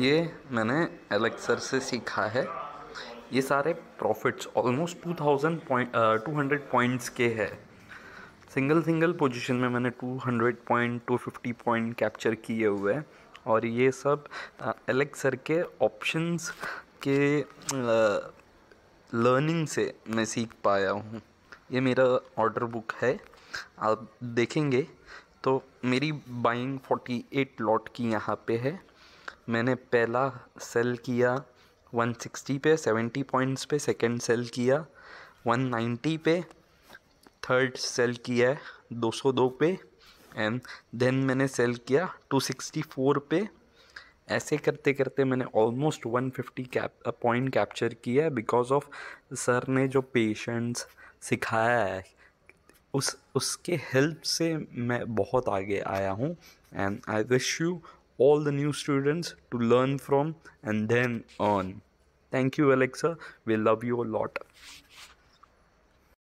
ये मैंने एलेक्सर से सीखा है ये सारे profits almost two thousand point two hundred points के है सिंगल सिंगल पोजीशन में मैंने two hundred point two fifty point capture किए हुए हैं और ये सब एलेक्सर के ऑप्शंस के लर्निंग से मैं सीख पाया हूँ ये मेरा ऑर्डर बुक है आप देखेंगे तो मेरी बाइंग 48 लॉट की यहाँ पे है मैंने पहला सेल किया 160 पे 70 पॉइंट्स पे सेकंड सेल किया 190 पे थर्ड सेल किया है 202 पे एंड देन मैंने सेल किया 264 पे ऐसे करते करते मैंने ऑलमोस्ट 150 कैप पॉइंट कैप्चर किया बिकॉज ऑफ सर ने जो पेशेंस सिखाया है उस उसके हेल्प से मैं बहुत आगे आया हूँ and I wish you all the new students to learn from and then earn. Thank you, Alexa. We love you a lot.